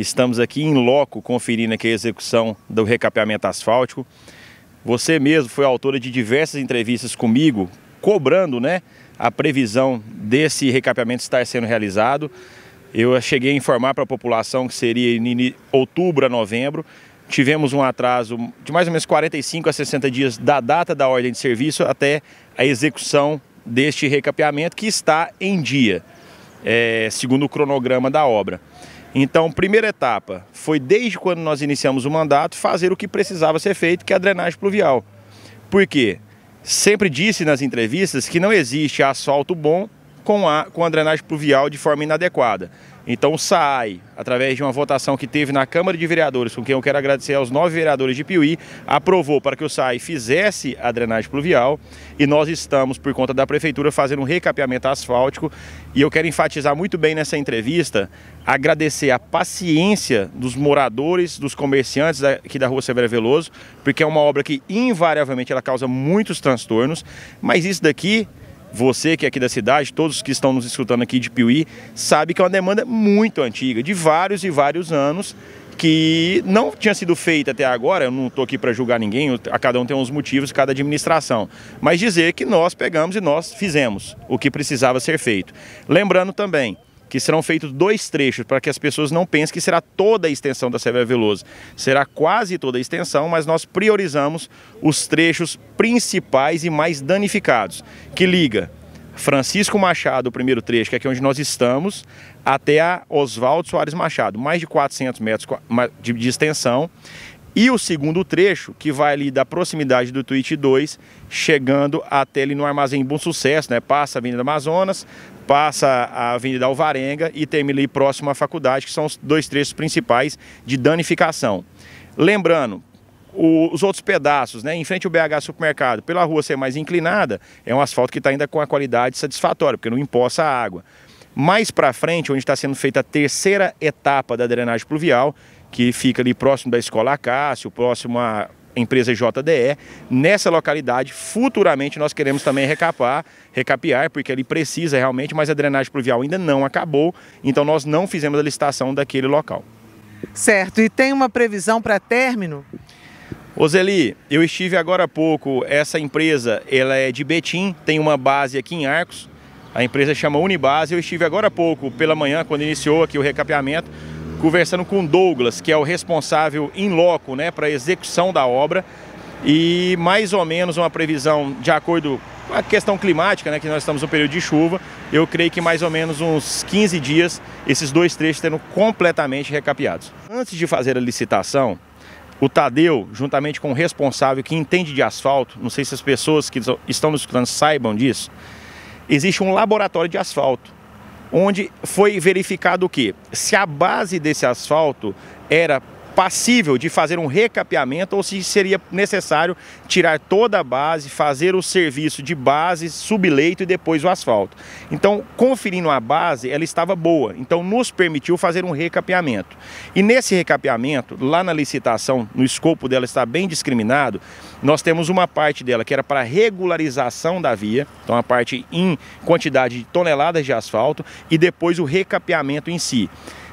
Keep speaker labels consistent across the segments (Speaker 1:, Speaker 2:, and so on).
Speaker 1: Estamos aqui em loco conferindo aqui a execução do recapeamento asfáltico. Você mesmo foi autora de diversas entrevistas comigo, cobrando né, a previsão desse recapeamento estar sendo realizado. Eu cheguei a informar para a população que seria em outubro a novembro. Tivemos um atraso de mais ou menos 45 a 60 dias da data da ordem de serviço até a execução deste recapeamento, que está em dia, é, segundo o cronograma da obra. Então, primeira etapa foi desde quando nós iniciamos o mandato fazer o que precisava ser feito, que é a drenagem pluvial. Por quê? Sempre disse nas entrevistas que não existe asfalto bom com a, com a drenagem pluvial de forma inadequada. Então o SAAI, através de uma votação que teve na Câmara de Vereadores, com quem eu quero agradecer aos nove vereadores de Piuí, aprovou para que o SAAI fizesse a drenagem pluvial e nós estamos, por conta da Prefeitura, fazendo um recapeamento asfáltico e eu quero enfatizar muito bem nessa entrevista, agradecer a paciência dos moradores, dos comerciantes aqui da Rua Severo Veloso, porque é uma obra que invariavelmente ela causa muitos transtornos, mas isso daqui você que é aqui da cidade, todos que estão nos escutando aqui de Piuí, sabe que é uma demanda muito antiga, de vários e vários anos, que não tinha sido feita até agora, eu não estou aqui para julgar ninguém, a cada um tem uns motivos, cada administração, mas dizer que nós pegamos e nós fizemos o que precisava ser feito. Lembrando também que serão feitos dois trechos, para que as pessoas não pensem que será toda a extensão da Severo Veloso. Será quase toda a extensão, mas nós priorizamos os trechos principais e mais danificados, que liga Francisco Machado, o primeiro trecho, que é aqui onde nós estamos, até a Oswaldo Soares Machado, mais de 400 metros de extensão. E o segundo trecho, que vai ali da proximidade do Twitch 2, chegando até ali no Armazém Bom Sucesso, né? Passa a Avenida Amazonas, passa a Avenida Alvarenga e termina ali próximo à faculdade, que são os dois trechos principais de danificação. Lembrando, os outros pedaços, né, em frente ao BH Supermercado, pela rua ser mais inclinada, é um asfalto que está ainda com a qualidade satisfatória, porque não empoça a água. Mais para frente, onde está sendo feita a terceira etapa da drenagem pluvial, que fica ali próximo da Escola Acácio, próximo à empresa JDE, nessa localidade, futuramente nós queremos também recapar, recapear, porque ele precisa realmente, mas a drenagem pluvial ainda não acabou, então nós não fizemos a licitação daquele local.
Speaker 2: Certo, e tem uma previsão para término? Oseli, eu estive
Speaker 1: agora há pouco, essa empresa, ela é de Betim, tem uma base aqui em Arcos, a empresa chama Unibase. Eu estive agora há pouco, pela manhã, quando iniciou aqui o recapeamento, conversando com Douglas, que é o responsável em loco né, para a execução da obra. E mais ou menos uma previsão, de acordo com a questão climática, né, que nós estamos no período de chuva, eu creio que mais ou menos uns 15 dias esses dois trechos serão completamente recapeados. Antes de fazer a licitação, o Tadeu, juntamente com o responsável que entende de asfalto, não sei se as pessoas que estão nos escutando saibam disso, existe um laboratório de asfalto, onde foi verificado o que? Se a base desse asfalto era passível de fazer um recapeamento ou se seria necessário tirar toda a base, fazer o serviço de base, subleito e depois o asfalto. Então, conferindo a base, ela estava boa, então nos permitiu fazer um recapeamento. E nesse recapeamento, lá na licitação, no escopo dela está bem discriminado, nós temos uma parte dela que era para regularização da via, então a parte em quantidade de toneladas de asfalto e depois o recapeamento em si.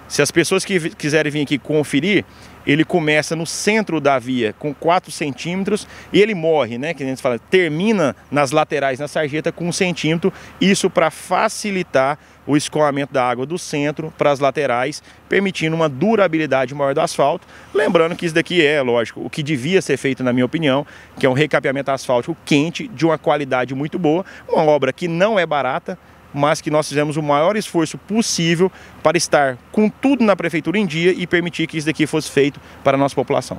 Speaker 1: Se as pessoas que quiserem vir aqui conferir, ele começa no centro da via com 4 centímetros e ele morre, né? Que a gente fala, termina nas laterais, na sarjeta, com 1 um centímetro. Isso para facilitar o escoamento da água do centro para as laterais, permitindo uma durabilidade maior do asfalto. Lembrando que isso daqui é, lógico, o que devia ser feito, na minha opinião, que é um recapeamento asfáltico quente, de uma qualidade muito boa, uma obra que não é barata, mas que nós fizemos o maior esforço possível para estar com tudo na prefeitura em dia e permitir que isso daqui fosse feito para a nossa população.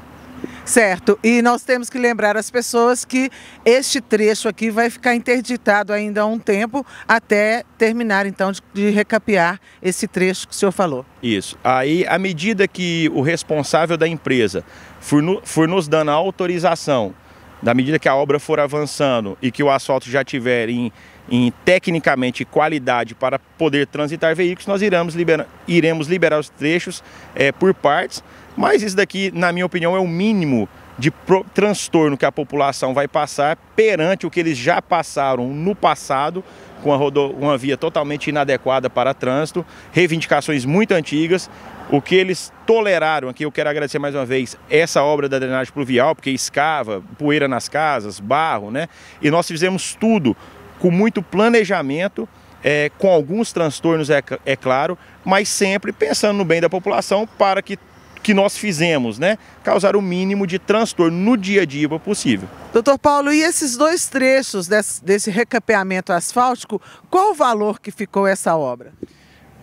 Speaker 2: Certo, e nós temos que lembrar as pessoas que este trecho aqui vai ficar interditado ainda há um tempo, até terminar então de, de recapear esse trecho que o senhor falou.
Speaker 1: Isso, aí à medida que o responsável da empresa for, no, for nos dando a autorização, da medida que a obra for avançando e que o asfalto já estiver em, em tecnicamente qualidade para poder transitar veículos, nós iremos liberar, iremos liberar os trechos é, por partes, mas isso daqui, na minha opinião, é o mínimo de transtorno que a população vai passar perante o que eles já passaram no passado, com uma, uma via totalmente inadequada para trânsito, reivindicações muito antigas, o que eles toleraram aqui, eu quero agradecer mais uma vez essa obra da drenagem pluvial, porque escava, poeira nas casas, barro, né? E nós fizemos tudo com muito planejamento, é, com alguns transtornos, é, é claro, mas sempre pensando no bem da população para
Speaker 2: que que nós fizemos, né? Causar o mínimo de transtorno no dia a dia possível. Doutor Paulo, e esses dois trechos desse, desse recapeamento asfáltico, qual o valor que ficou essa obra?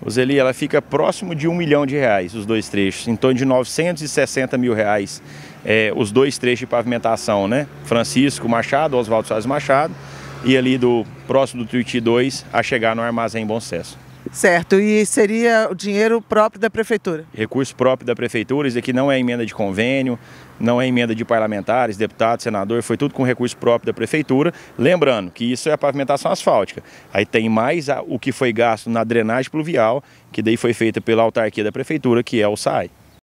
Speaker 1: Roseli, ela fica próximo de um milhão de reais, os dois trechos, em torno de 960 mil reais, é, os dois trechos de pavimentação, né? Francisco Machado, Oswaldo Soares Machado, e ali do próximo do Tuiuti 2 a chegar no armazém Bom Sucesso.
Speaker 2: Certo, e seria o dinheiro próprio da prefeitura?
Speaker 1: Recurso próprio da prefeitura, isso aqui não é emenda de convênio, não é emenda de parlamentares, deputado, senador, foi tudo com recurso próprio da prefeitura. Lembrando que isso é a pavimentação asfáltica. Aí tem mais o que foi gasto na drenagem pluvial, que daí foi feita pela autarquia da prefeitura, que é o SAI.